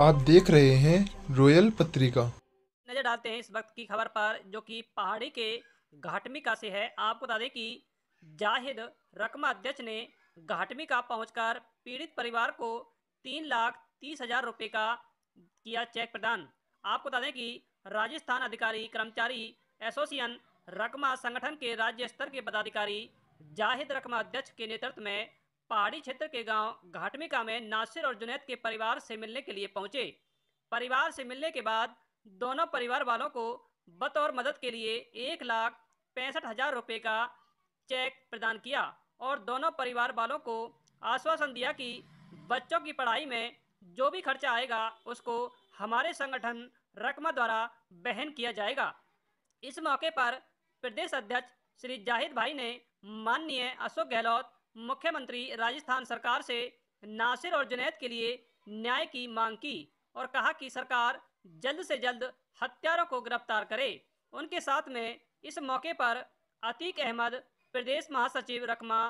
आप देख रहे हैं रोयल पत्रिका नजर डालते हैं इस वक्त की खबर पर जो कि पहाड़ी के घाटमिका से है आपको बता दें कि जाहिद रकमा अध्यक्ष ने घाटमिका पहुंचकर पीड़ित परिवार को तीन लाख तीस हजार रुपये का किया चेक प्रदान आपको बता दें कि राजस्थान अधिकारी कर्मचारी एसोसिएशन रकमा संगठन के राज्य स्तर के पदाधिकारी जाहिद रकमा अध्यक्ष के नेतृत्व में पहाड़ी क्षेत्र के गांव घाटमिका में नासिर और जुनैद के परिवार से मिलने के लिए पहुंचे परिवार से मिलने के बाद दोनों परिवार वालों को बतौर मदद के लिए एक लाख पैंसठ हजार रुपये का चेक प्रदान किया और दोनों परिवार वालों को आश्वासन दिया कि बच्चों की पढ़ाई में जो भी खर्चा आएगा उसको हमारे संगठन रकमा द्वारा बहन किया जाएगा इस मौके पर प्रदेश अध्यक्ष श्री जाहिद भाई ने माननीय अशोक गहलोत मुख्यमंत्री राजस्थान सरकार से नासिर और जुनेद के लिए न्याय की मांग की और कहा कि सरकार जल्द से जल्द हत्यारों को गिरफ्तार करे उनके साथ में इस मौके पर अतीक अहमद प्रदेश महासचिव रकमा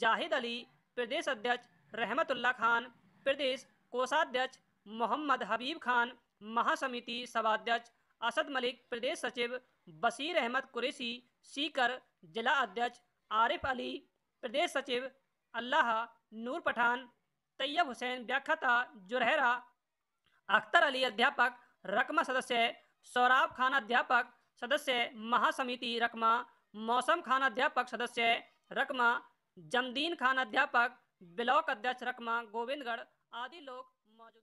जाहिद अली प्रदेश अध्यक्ष रहमतुल्ला खान प्रदेश कोषाध्यक्ष मोहम्मद हबीब खान महासमिति सभाध्यक्ष असद मलिक प्रदेश सचिव बशीर अहमद कुरैसी सीकर जिला अध्यक्ष आरिफ अली प्रदेश सचिव अल्लाह नूर पठान तैयब हुसैन व्याख्याता जुरहरा अख्तर अली अध्यापक रकमा सदस्य सौराब खान अध्यापक सदस्य महासमिति रकमा मौसम खान अध्यापक सदस्य रकमा जमदीन खान अध्यापक ब्लॉक अध्यक्ष रकमा गोविंदगढ़ आदि लोग मौजूद